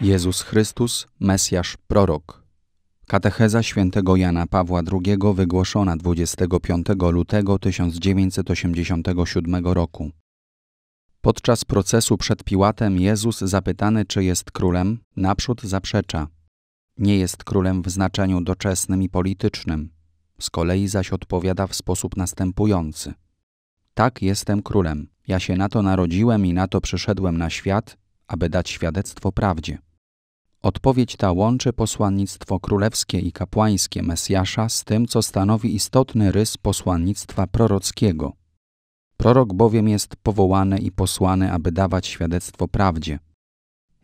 Jezus Chrystus, Mesjasz, Prorok. Katecheza świętego Jana Pawła II wygłoszona 25 lutego 1987 roku. Podczas procesu przed Piłatem Jezus zapytany, czy jest królem, naprzód zaprzecza. Nie jest królem w znaczeniu doczesnym i politycznym. Z kolei zaś odpowiada w sposób następujący. Tak jestem królem. Ja się na to narodziłem i na to przyszedłem na świat, aby dać świadectwo prawdzie. Odpowiedź ta łączy posłannictwo królewskie i kapłańskie Mesjasza z tym, co stanowi istotny rys posłannictwa prorockiego. Prorok bowiem jest powołany i posłany, aby dawać świadectwo prawdzie.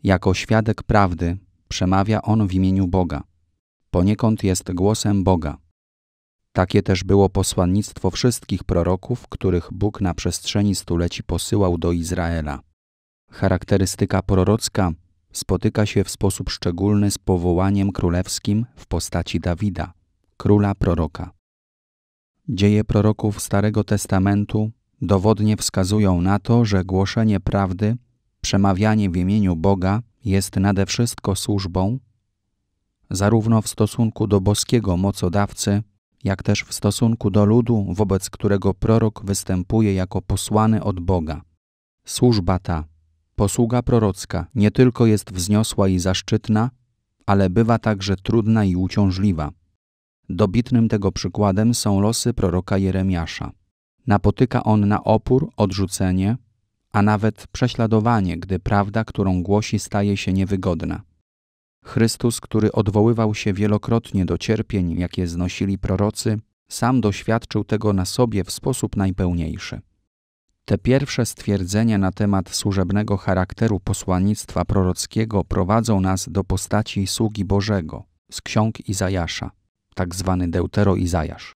Jako świadek prawdy przemawia on w imieniu Boga. Poniekąd jest głosem Boga. Takie też było posłannictwo wszystkich proroków, których Bóg na przestrzeni stuleci posyłał do Izraela. Charakterystyka prorocka spotyka się w sposób szczególny z powołaniem królewskim w postaci Dawida, króla proroka. Dzieje proroków Starego Testamentu dowodnie wskazują na to, że głoszenie prawdy, przemawianie w imieniu Boga jest nade wszystko służbą, zarówno w stosunku do boskiego mocodawcy, jak też w stosunku do ludu, wobec którego prorok występuje jako posłany od Boga. Służba ta Posługa prorocka nie tylko jest wzniosła i zaszczytna, ale bywa także trudna i uciążliwa. Dobitnym tego przykładem są losy proroka Jeremiasza. Napotyka on na opór, odrzucenie, a nawet prześladowanie, gdy prawda, którą głosi, staje się niewygodna. Chrystus, który odwoływał się wielokrotnie do cierpień, jakie znosili prorocy, sam doświadczył tego na sobie w sposób najpełniejszy. Te pierwsze stwierdzenia na temat służebnego charakteru posłannictwa prorockiego prowadzą nas do postaci sługi Bożego z ksiąg Izajasza, tak zwany Deutero Izajasz.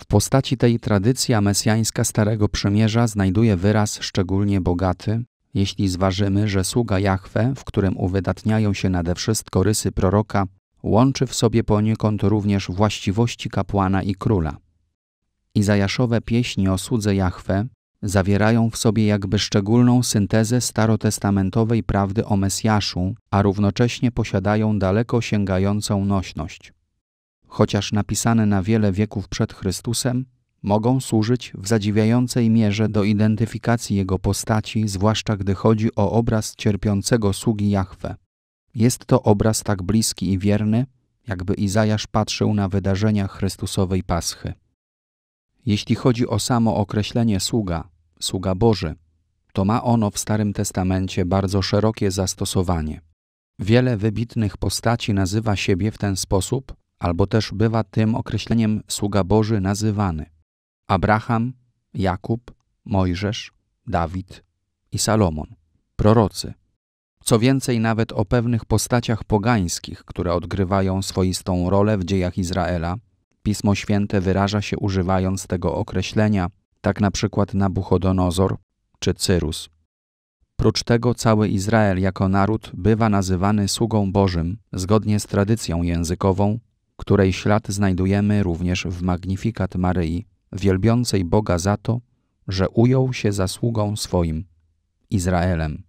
W postaci tej tradycja mesjańska Starego Przymierza znajduje wyraz szczególnie bogaty, jeśli zważymy, że sługa Jahwe, w którym uwydatniają się nade wszystko rysy proroka, łączy w sobie poniekąd również właściwości kapłana i króla. Izajaszowe pieśni o słudze Jahwe zawierają w sobie jakby szczególną syntezę starotestamentowej prawdy o Mesjaszu, a równocześnie posiadają daleko sięgającą nośność. Chociaż napisane na wiele wieków przed Chrystusem, mogą służyć w zadziwiającej mierze do identyfikacji jego postaci, zwłaszcza gdy chodzi o obraz cierpiącego sługi Jahwe. Jest to obraz tak bliski i wierny, jakby Izajasz patrzył na wydarzenia Chrystusowej Paschy. Jeśli chodzi o samo określenie sługa, sługa Boży, to ma ono w Starym Testamencie bardzo szerokie zastosowanie. Wiele wybitnych postaci nazywa siebie w ten sposób, albo też bywa tym określeniem sługa Boży nazywany. Abraham, Jakub, Mojżesz, Dawid i Salomon, prorocy. Co więcej, nawet o pewnych postaciach pogańskich, które odgrywają swoistą rolę w dziejach Izraela, Pismo Święte wyraża się używając tego określenia, tak na przykład Nabuchodonozor czy Cyrus. Prócz tego cały Izrael jako naród bywa nazywany sługą Bożym zgodnie z tradycją językową, której ślad znajdujemy również w Magnifikat Maryi, wielbiącej Boga za to, że ujął się za sługą swoim, Izraelem.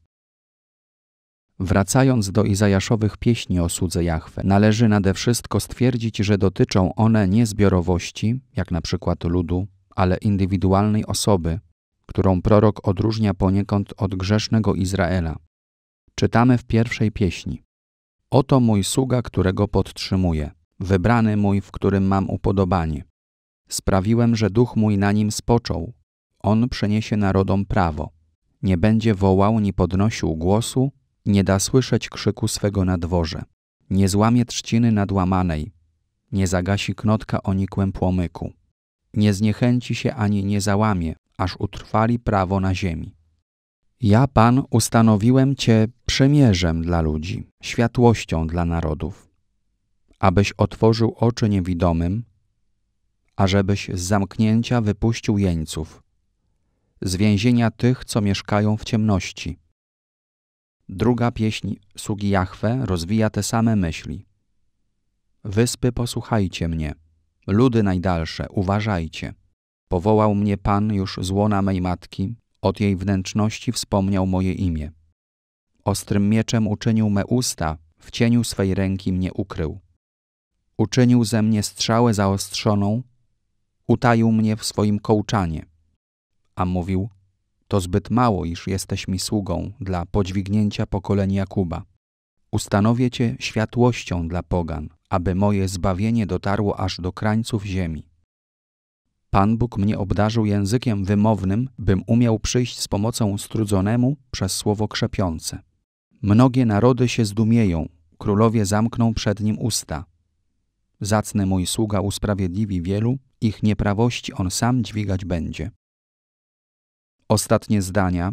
Wracając do Izajaszowych pieśni o słudze Jahwe, należy nade wszystko stwierdzić, że dotyczą one nie zbiorowości, jak na przykład ludu, ale indywidualnej osoby, którą prorok odróżnia poniekąd od grzesznego Izraela. Czytamy w pierwszej pieśni. Oto mój sługa, którego podtrzymuję, wybrany mój, w którym mam upodobanie. Sprawiłem, że duch mój na nim spoczął. On przeniesie narodom prawo. Nie będzie wołał ni podnosił głosu, nie da słyszeć krzyku swego na dworze. Nie złamie trzciny nadłamanej. Nie zagasi knotka o nikłym płomyku. Nie zniechęci się ani nie załamie, aż utrwali prawo na ziemi. Ja, Pan, ustanowiłem Cię przymierzem dla ludzi, światłością dla narodów, abyś otworzył oczy niewidomym, ażebyś z zamknięcia wypuścił jeńców, z więzienia tych, co mieszkają w ciemności – Druga pieśń sługi Jahwe rozwija te same myśli. Wyspy posłuchajcie mnie, ludy najdalsze, uważajcie. Powołał mnie Pan już z łona mej matki, od jej wnętrzności wspomniał moje imię. Ostrym mieczem uczynił me usta, w cieniu swej ręki mnie ukrył. Uczynił ze mnie strzałę zaostrzoną, utaił mnie w swoim kołczanie. A mówił, to zbyt mało, iż jesteś mi sługą dla podźwignięcia pokoleń Jakuba. Ustanowię Cię światłością dla pogan, aby moje zbawienie dotarło aż do krańców ziemi. Pan Bóg mnie obdarzył językiem wymownym, bym umiał przyjść z pomocą strudzonemu przez słowo krzepiące. Mnogie narody się zdumieją, królowie zamkną przed nim usta. Zacny mój sługa usprawiedliwi wielu, ich nieprawości on sam dźwigać będzie. Ostatnie zdania,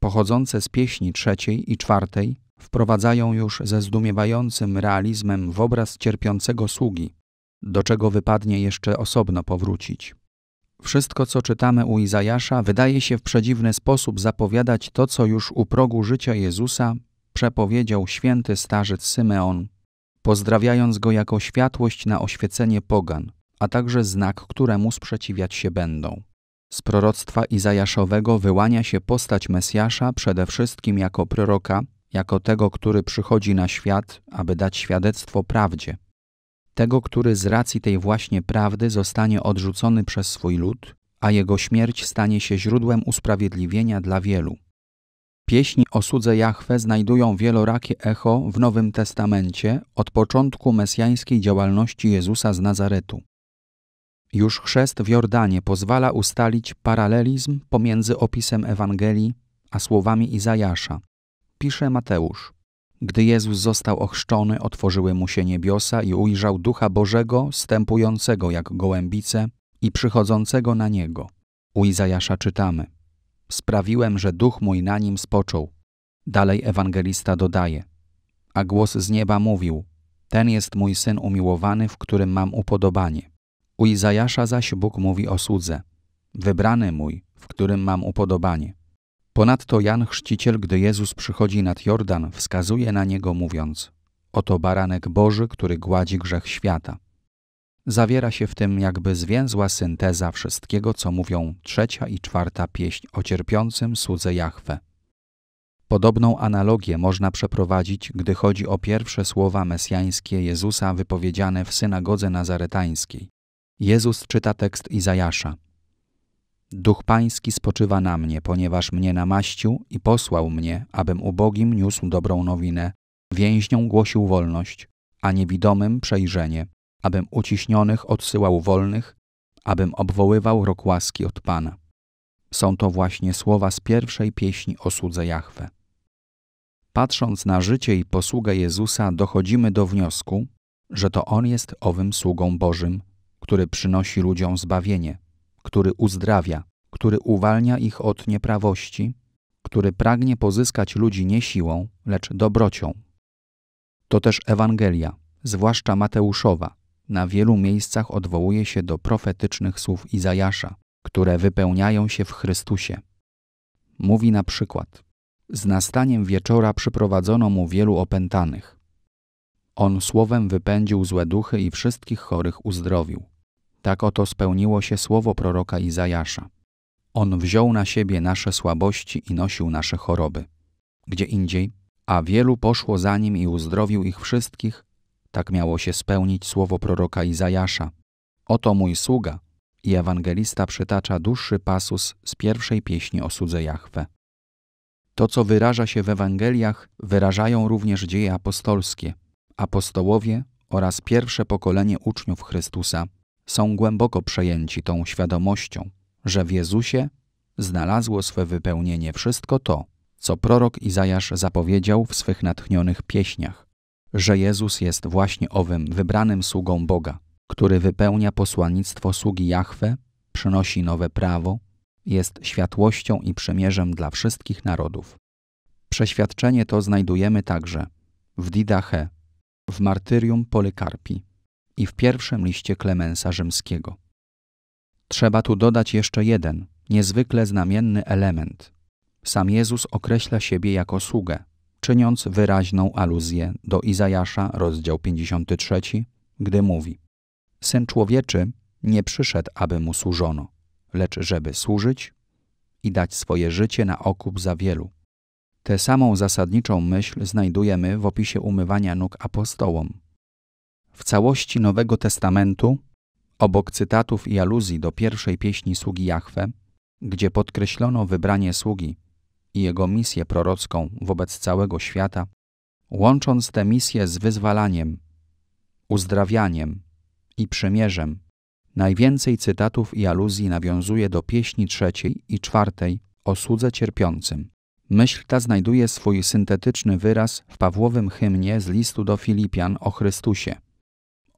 pochodzące z pieśni trzeciej i czwartej, wprowadzają już ze zdumiewającym realizmem w obraz cierpiącego sługi, do czego wypadnie jeszcze osobno powrócić. Wszystko, co czytamy u Izajasza, wydaje się w przedziwny sposób zapowiadać to, co już u progu życia Jezusa przepowiedział święty starzec Symeon, pozdrawiając go jako światłość na oświecenie pogan, a także znak, któremu sprzeciwiać się będą. Z proroctwa Izajaszowego wyłania się postać Mesjasza przede wszystkim jako proroka, jako tego, który przychodzi na świat, aby dać świadectwo prawdzie. Tego, który z racji tej właśnie prawdy zostanie odrzucony przez swój lud, a jego śmierć stanie się źródłem usprawiedliwienia dla wielu. Pieśni o Słudze Jahwe znajdują wielorakie echo w Nowym Testamencie od początku mesjańskiej działalności Jezusa z Nazaretu. Już chrzest w Jordanie pozwala ustalić paralelizm pomiędzy opisem Ewangelii a słowami Izajasza. Pisze Mateusz. Gdy Jezus został ochrzczony, otworzyły mu się niebiosa i ujrzał Ducha Bożego, stępującego jak gołębice i przychodzącego na niego. U Izajasza czytamy: Sprawiłem, że duch mój na nim spoczął. Dalej ewangelista dodaje: A głos z nieba mówił: Ten jest mój syn umiłowany, w którym mam upodobanie. U Izajasza zaś Bóg mówi o słudze: Wybrany mój, w którym mam upodobanie. Ponadto Jan Chrzciciel, gdy Jezus przychodzi nad Jordan, wskazuje na niego mówiąc: Oto baranek Boży, który gładzi grzech świata. Zawiera się w tym jakby zwięzła synteza wszystkiego, co mówią trzecia i czwarta pieśń o cierpiącym słudze Jahwe. Podobną analogię można przeprowadzić, gdy chodzi o pierwsze słowa mesjańskie Jezusa wypowiedziane w synagodze nazaretańskiej. Jezus czyta tekst Izajasza. Duch Pański spoczywa na mnie, ponieważ mnie namaścił i posłał mnie, abym ubogim niósł dobrą nowinę, więźniom głosił wolność, a niewidomym przejrzenie, abym uciśnionych odsyłał wolnych, abym obwoływał rok łaski od Pana. Są to właśnie słowa z pierwszej pieśni o słudze Jahwe. Patrząc na życie i posługę Jezusa, dochodzimy do wniosku, że to On jest owym sługą Bożym, który przynosi ludziom zbawienie, który uzdrawia, który uwalnia ich od nieprawości, który pragnie pozyskać ludzi nie siłą, lecz dobrocią. To też Ewangelia, zwłaszcza Mateuszowa, na wielu miejscach odwołuje się do profetycznych słów Izajasza, które wypełniają się w Chrystusie. Mówi na przykład: Z nastaniem wieczora przyprowadzono mu wielu opętanych. On słowem wypędził złe duchy i wszystkich chorych uzdrowił. Tak oto spełniło się słowo proroka Izajasza. On wziął na siebie nasze słabości i nosił nasze choroby. Gdzie indziej, a wielu poszło za nim i uzdrowił ich wszystkich, tak miało się spełnić słowo proroka Izajasza. Oto mój sługa, i ewangelista przytacza dłuższy pasus z pierwszej pieśni o Słudze Jahwe. To, co wyraża się w Ewangeliach, wyrażają również dzieje apostolskie, apostołowie oraz pierwsze pokolenie uczniów Chrystusa, są głęboko przejęci tą świadomością, że w Jezusie znalazło swe wypełnienie wszystko to, co prorok Izajasz zapowiedział w swych natchnionych pieśniach, że Jezus jest właśnie owym wybranym sługą Boga, który wypełnia posłannictwo sługi Jahwe, przynosi nowe prawo, jest światłością i przymierzem dla wszystkich narodów. Przeświadczenie to znajdujemy także w Didache, w martyrium Polykarpi i w pierwszym liście Klemensa Rzymskiego. Trzeba tu dodać jeszcze jeden, niezwykle znamienny element. Sam Jezus określa siebie jako sługę, czyniąc wyraźną aluzję do Izajasza, rozdział 53, gdy mówi Syn człowieczy nie przyszedł, aby mu służono, lecz żeby służyć i dać swoje życie na okup za wielu. Tę samą zasadniczą myśl znajdujemy w opisie umywania nóg apostołom, w całości Nowego Testamentu, obok cytatów i aluzji do pierwszej pieśni sługi Jahwe, gdzie podkreślono wybranie sługi i jego misję prorocką wobec całego świata, łącząc tę misję z wyzwalaniem, uzdrawianiem i przymierzem, najwięcej cytatów i aluzji nawiązuje do pieśni trzeciej i czwartej o słudze cierpiącym. Myśl ta znajduje swój syntetyczny wyraz w Pawłowym hymnie z listu do Filipian o Chrystusie.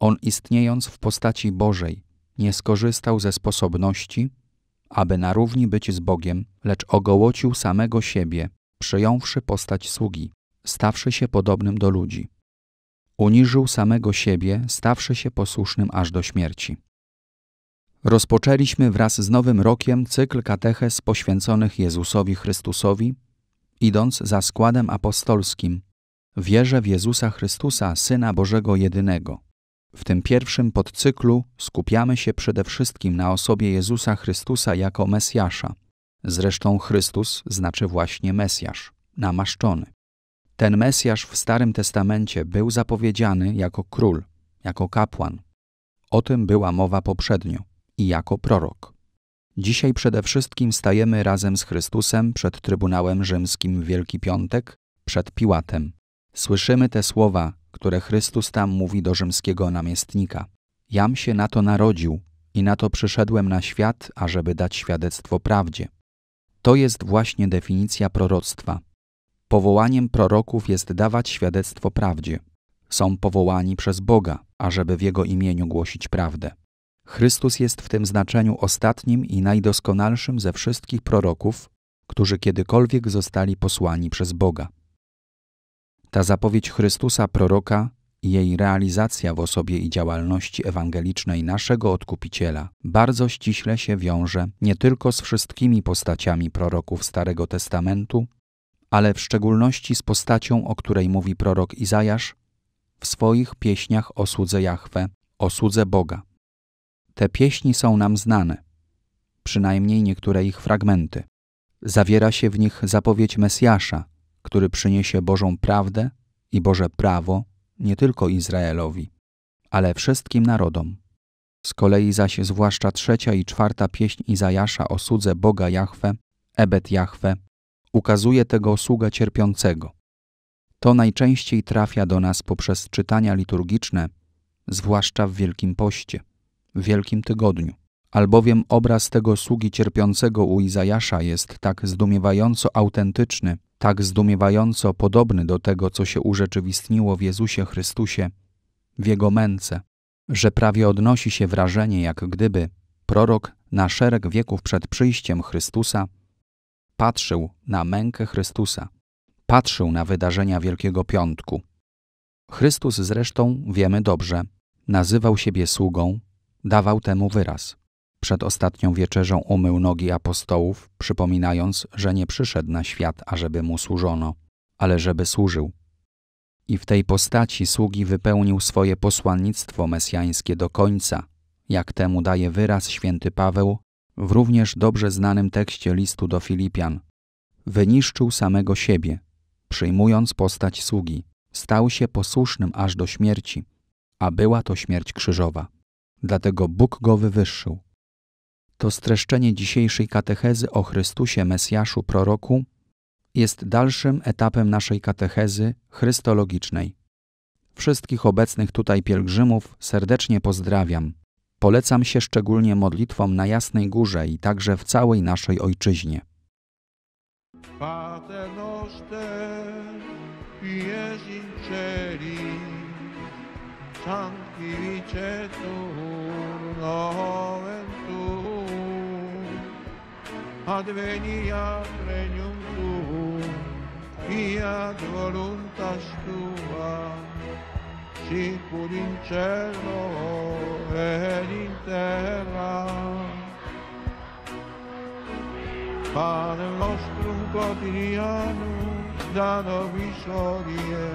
On istniejąc w postaci Bożej, nie skorzystał ze sposobności, aby na równi być z Bogiem, lecz ogołocił samego siebie, przyjąwszy postać sługi, stawszy się podobnym do ludzi. Uniżył samego siebie, stawszy się posłusznym aż do śmierci. Rozpoczęliśmy wraz z Nowym Rokiem cykl kateches poświęconych Jezusowi Chrystusowi, idąc za składem apostolskim. Wierzę w Jezusa Chrystusa, Syna Bożego Jedynego, w tym pierwszym podcyklu skupiamy się przede wszystkim na osobie Jezusa Chrystusa jako Mesjasza. Zresztą Chrystus znaczy właśnie Mesjasz, namaszczony. Ten Mesjasz w Starym Testamencie był zapowiedziany jako król, jako kapłan. O tym była mowa poprzednio i jako prorok. Dzisiaj przede wszystkim stajemy razem z Chrystusem przed Trybunałem Rzymskim w Wielki Piątek, przed Piłatem. Słyszymy te słowa które Chrystus tam mówi do rzymskiego namiestnika. Jam się na to narodził i na to przyszedłem na świat, ażeby dać świadectwo prawdzie. To jest właśnie definicja proroctwa. Powołaniem proroków jest dawać świadectwo prawdzie. Są powołani przez Boga, ażeby w Jego imieniu głosić prawdę. Chrystus jest w tym znaczeniu ostatnim i najdoskonalszym ze wszystkich proroków, którzy kiedykolwiek zostali posłani przez Boga. Ta zapowiedź Chrystusa proroka i jej realizacja w osobie i działalności ewangelicznej naszego odkupiciela bardzo ściśle się wiąże nie tylko z wszystkimi postaciami proroków Starego Testamentu, ale w szczególności z postacią, o której mówi prorok Izajasz w swoich pieśniach o słudze Jahwe, o słudze Boga. Te pieśni są nam znane, przynajmniej niektóre ich fragmenty. Zawiera się w nich zapowiedź Mesjasza, który przyniesie Bożą prawdę i Boże prawo nie tylko Izraelowi, ale wszystkim narodom. Z kolei zaś zwłaszcza trzecia i czwarta pieśń Izajasza o słudze Boga Jahwe, Ebet Jahwe, ukazuje tego sługa cierpiącego. To najczęściej trafia do nas poprzez czytania liturgiczne, zwłaszcza w Wielkim Poście, w Wielkim Tygodniu. Albowiem obraz tego sługi cierpiącego u Izajasza jest tak zdumiewająco autentyczny, tak zdumiewająco podobny do tego, co się urzeczywistniło w Jezusie Chrystusie, w Jego męce, że prawie odnosi się wrażenie, jak gdyby prorok na szereg wieków przed przyjściem Chrystusa patrzył na mękę Chrystusa, patrzył na wydarzenia Wielkiego Piątku. Chrystus zresztą, wiemy dobrze, nazywał siebie sługą, dawał temu wyraz. Przed ostatnią wieczerzą umył nogi apostołów, przypominając, że nie przyszedł na świat, ażeby mu służono, ale żeby służył. I w tej postaci sługi wypełnił swoje posłannictwo mesjańskie do końca, jak temu daje wyraz święty Paweł w również dobrze znanym tekście listu do Filipian. Wyniszczył samego siebie, przyjmując postać sługi, stał się posłusznym aż do śmierci, a była to śmierć krzyżowa. Dlatego Bóg go wywyższył to streszczenie dzisiejszej katechezy o Chrystusie Mesjaszu Proroku jest dalszym etapem naszej katechezy chrystologicznej. Wszystkich obecnych tutaj pielgrzymów serdecznie pozdrawiam. Polecam się szczególnie modlitwom na Jasnej Górze i także w całej naszej Ojczyźnie. sanctificetur nomen adveniat regnum tuum, fiat voluntas tua, pur in cielo ed in terra. Pane nostrum quotidianum, da nobis odie,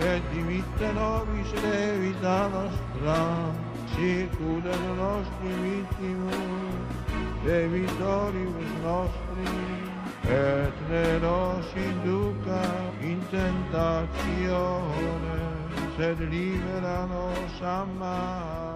et dimitte nobis vita nostra, sicur den nostri vittimus, dei vittori nostri et ne nos induca in tentazione, sed libera nos a